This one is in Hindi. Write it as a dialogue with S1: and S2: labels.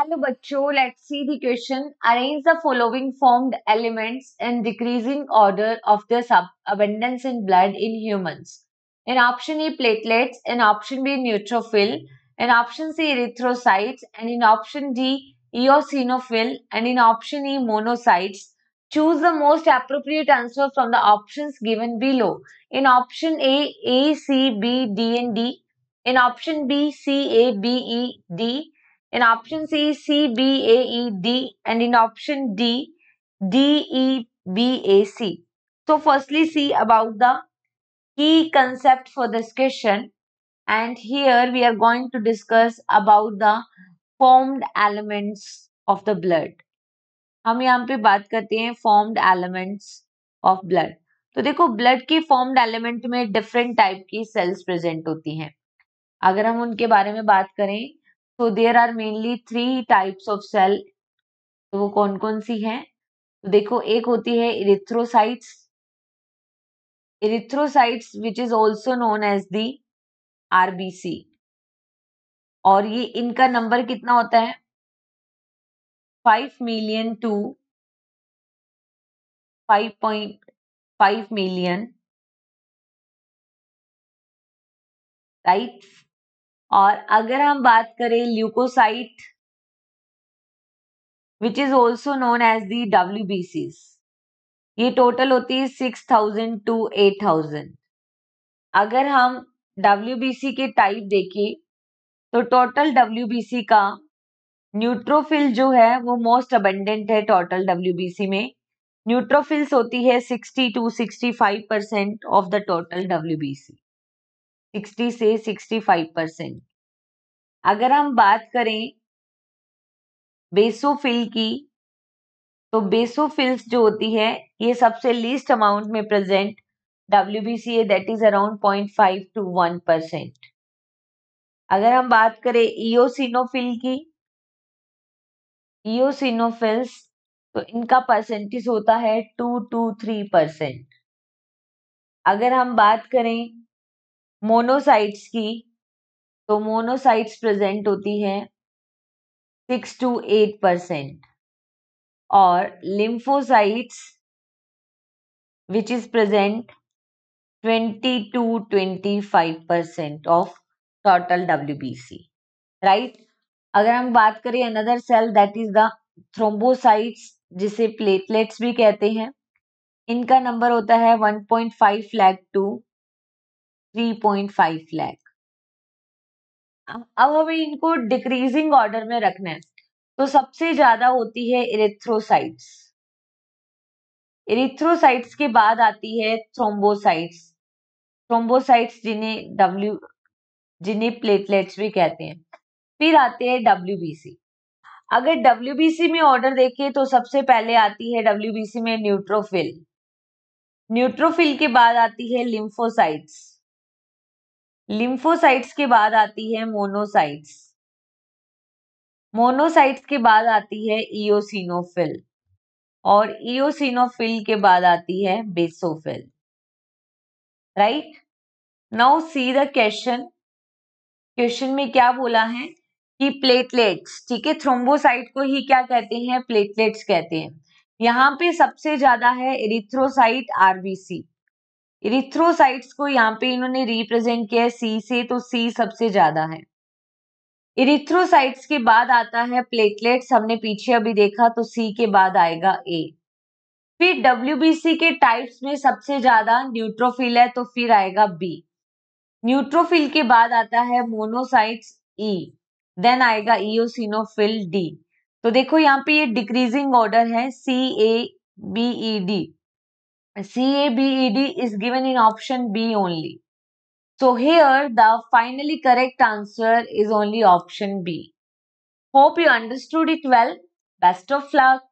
S1: Hello Bacho, let's see the question. Arrange the following formed elements in decreasing order of their sub abundance in blood in humans. In option A, platelets, in option B, neutrophil, in option C, erythrocytes, and in option D, eosinophil, and in option E, monocytes. Choose the most appropriate answer from the options given below. In option A, A, C, B, D, and D. In option B, C, A, B, E, D. In option C, C, B, A, E, D and in option D, D, E, B, A, C. So firstly see about the key concept for this question and here we are going to discuss about the formed elements of the blood. हम यहाँ पे बात करते हैं फॉर्म्ड एलिमेंट्स ऑफ ब्लड तो देखो ब्लड के फॉर्म्ड एलिमेंट में डिफरेंट टाइप की सेल्स प्रेजेंट होती हैं अगर हम उनके बारे में बात करें तो there are mainly three types of cell तो वो कौन कौन सी हैं तो देखो एक होती है erythrocytes erythrocytes which is also known as the RBC और ये इनका नंबर कितना होता है five million to five point five million right और अगर हम बात करें leucocyte which is also known as the W B C ये टोटल होती है six thousand to eight thousand अगर हम डब्ल्यू बी सी के टाइप देखें तो टोटल डब्ल्यू बी सी का न्यूट्रोफिल जो है वो मोस्ट अबेंडेंट है टोटल डब्ल्यू बी सी में न्यूट्रोफिल्स होती है sixty to sixty five percent of the total W B C sixty से सिक्सटी फाइव परसेंट अगर हम बात करें बेसोफिल की तो बेसोफिल्स जो होती है ये सबसे लीस्ट अमाउंट में present W B C A that is around point five to one percent अगर हम बात करें ईओसिनोफिल की ईओसिनोफिल्स तो इनका परसेंटेज होता है टू टू थ्री परसेंट अगर हम बात करें मोनोसाइट्स की तो मोनोसाइट्स प्रेजेंट होती है सिक्स टू एट परसेंट और lymphocytes which is present twenty to twenty five percent of total W B C right अगर हम बात करें another cell that is the thrombocytes जिसे प्लेटलेट्स भी कहते हैं इनका नंबर होता है one point five lakh to three point five lakh अब हमें इनको डिक्रीजिंग ऑर्डर में रखना है तो सबसे ज्यादा होती है इरेथ्रोसाइट्स इरेथ्रोसाइट्स के बाद आती है थ्रोम्बोसाइट्स थ्रोम्बोसाइट्स जिन्हें डब्ल्यू जिन्हें प्लेटलेट्स भी कहते हैं फिर आते हैं डब्ल्यू अगर डब्ल्यू में ऑर्डर देखें तो सबसे पहले आती है डब्ल्यू में न्यूट्रोफिल न्यूट्रोफिल के बाद आती है लिम्फोसाइट्स लिम्फोसाइट्स के बाद आती है मोनोसाइट्स मोनोसाइट्स के बाद आती है ईओसिनोफिल और ईओसिनोफिल के बाद आती है basophil right now see the question question में क्या बोला है कि प्लेटलेट्स ठीक है थ्रोम्बोसाइट को ही क्या कहते हैं प्लेटलेट्स कहते हैं यहाँ पे सबसे ज्यादा है एरिथ्रोसाइट आरबीसी इरिथ्रोसाइट्स को यहाँ पे इन्होंने रिप्रेजेंट किया है सी से तो सी सबसे ज्यादा है इरिथ्रोसाइट्स के बाद आता है प्लेटलेट्स हमने पीछे अभी देखा तो सी के बाद आएगा ए फिर डब्ल्यू के टाइप्स में सबसे ज्यादा न्यूट्रोफिल है तो फिर आएगा बी न्यूट्रोफिल के बाद आता है मोनोसाइट्स ई देन आएगा ईओसिनोफिल डी तो देखो यहाँ पे ये डिक्रीजिंग ऑर्डर है C A B E D CABED is given in option B only. So here the finally correct answer is only option B. Hope you understood it well. Best of luck.